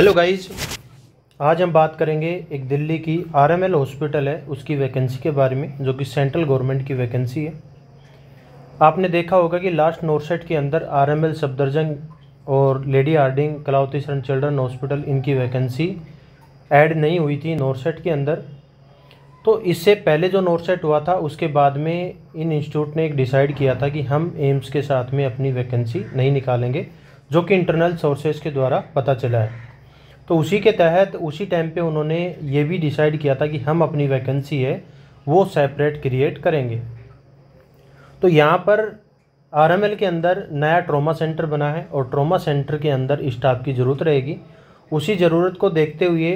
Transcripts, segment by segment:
hello guys आज हम बात करेंगे एक दिल्ली की आरएमएल हॉस्पिटल है उसकी वैकेंसी के बारे में जो कि सेंट्रल गवर्नमेंट की वैकेंसी है आपने देखा होगा कि लास्ट नोरसेट के अंदर आरएमएल सफदरजंग और lady Hardinge Kalawati Saran children hospital इनकी वैकेंसी ऐड नहीं हुई थी नोरसेट के अंदर तो इससे पहले जो नोरसेट हुआ था उसके बाद में इन इंस्टीट्यूट ने एक डिसाइड किया था कि हम एम्स के साथ में अपनी वैकेंसी नहीं निकालेंगे जो कि इंटरनल सोर्सेज के द्वारा पता चला है तो उसी के तहत उसी टाइम पे उन्होंने ये भी डिसाइड किया था कि हम अपनी वैकेंसी है वो सेपरेट क्रिएट करेंगे तो यहाँ पर आर के अंदर नया ट्रोमा सेंटर बना है और ट्रोमा सेंटर के अंदर स्टाफ की ज़रूरत रहेगी उसी ज़रूरत को देखते हुए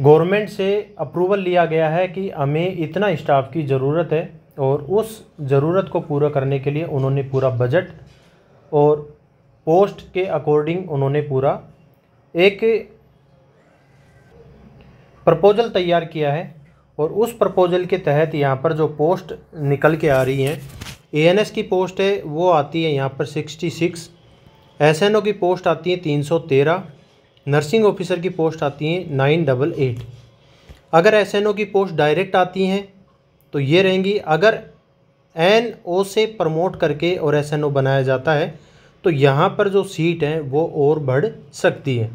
गवर्नमेंट से अप्रूवल लिया गया है कि हमें इतना स्टाफ की ज़रूरत है और उस ज़रूरत को पूरा करने के लिए उन्होंने पूरा बजट और पोस्ट के अकॉर्डिंग उन्होंने पूरा एक प्रपोजल तैयार किया है और उस प्रपोजल के तहत यहाँ पर जो पोस्ट निकल के आ रही हैं ए की पोस्ट है वो आती है यहाँ पर सिक्सटी सिक्स एस की पोस्ट आती है तीन सौ तेरह नर्सिंग ऑफिसर की पोस्ट आती है नाइन डबल एट अगर एस की पोस्ट डायरेक्ट आती हैं तो ये रहेंगी अगर एन ओ से प्रमोट करके और एस बनाया जाता है तो यहाँ पर जो सीट है वो और बढ़ सकती है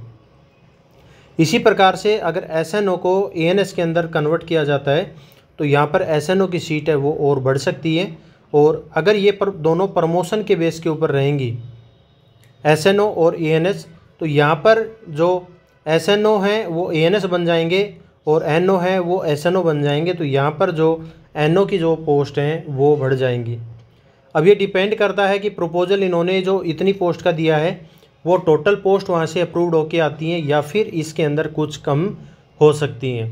इसी प्रकार से अगर एस एन ओ को ए एन एस के अंदर कन्वर्ट किया जाता है तो यहाँ पर एस एन ओ की सीट है वो और बढ़ सकती है और अगर ये पर दोनों प्रमोशन के बेस के ऊपर रहेंगी एस एन ओ और ए एन एस तो यहाँ पर जो एस एन ओ हैं वो ए एन एस बन जाएंगे और एन ओ वो एस एन ओ बन जाएंगे तो यहाँ पर जो एन ओ की जो पोस्ट हैं वो बढ़ जाएंगी अब ये डिपेंड करता है कि प्रपोजल इन्होंने जो इतनी पोस्ट का दिया है वो टोटल पोस्ट वहाँ से अप्रूव्ड होके आती हैं या फिर इसके अंदर कुछ कम हो सकती हैं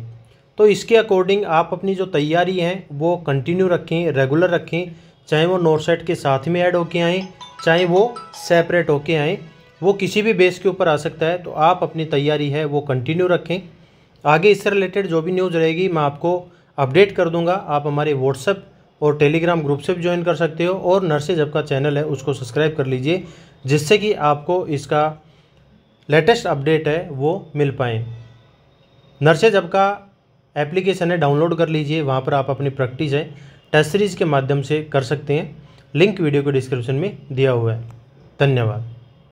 तो इसके अकॉर्डिंग आप अपनी जो तैयारी है वो कंटिन्यू रखें रेगुलर रखें चाहे वो नोट सेट के साथ में ऐड होके आएँ चाहे वो सेपरेट होके आएँ वो किसी भी बेस के ऊपर आ सकता है तो आप अपनी तैयारी है वो कंटिन्यू रखें आगे इससे रिलेटेड जो भी न्यूज़ रहेगी मैं आपको अपडेट कर दूंगा आप हमारे व्हाट्सएप और टेलीग्राम ग्रुप से भी ज्वाइन कर सकते हो और नर्सेज जब का चैनल है उसको सब्सक्राइब कर लीजिए जिससे कि आपको इसका लेटेस्ट अपडेट है वो मिल पाए नर्सेज जब का एप्लीकेशन है डाउनलोड कर लीजिए वहाँ पर आप अपनी प्रैक्टिस है टेस्ट सीरीज़ के माध्यम से कर सकते हैं लिंक वीडियो को डिस्क्रिप्शन में दिया हुआ है धन्यवाद